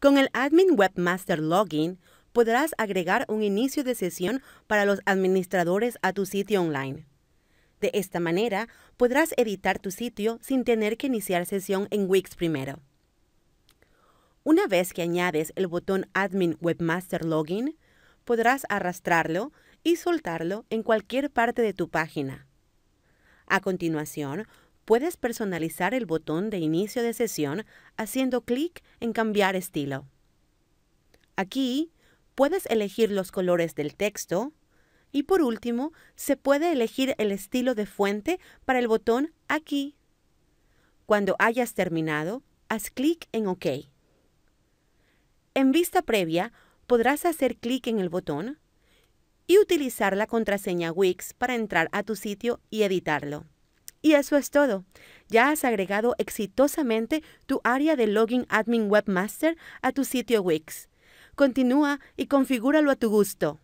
Con el Admin Webmaster Login podrás agregar un inicio de sesión para los administradores a tu sitio online. De esta manera podrás editar tu sitio sin tener que iniciar sesión en Wix primero. Una vez que añades el botón Admin Webmaster Login, podrás arrastrarlo y soltarlo en cualquier parte de tu página. A continuación, puedes personalizar el botón de inicio de sesión haciendo clic en Cambiar estilo. Aquí puedes elegir los colores del texto y por último se puede elegir el estilo de fuente para el botón Aquí. Cuando hayas terminado, haz clic en OK. En vista previa, podrás hacer clic en el botón y utilizar la contraseña Wix para entrar a tu sitio y editarlo. Y eso es todo. Ya has agregado exitosamente tu área de login admin webmaster a tu sitio Wix. Continúa y configúralo a tu gusto.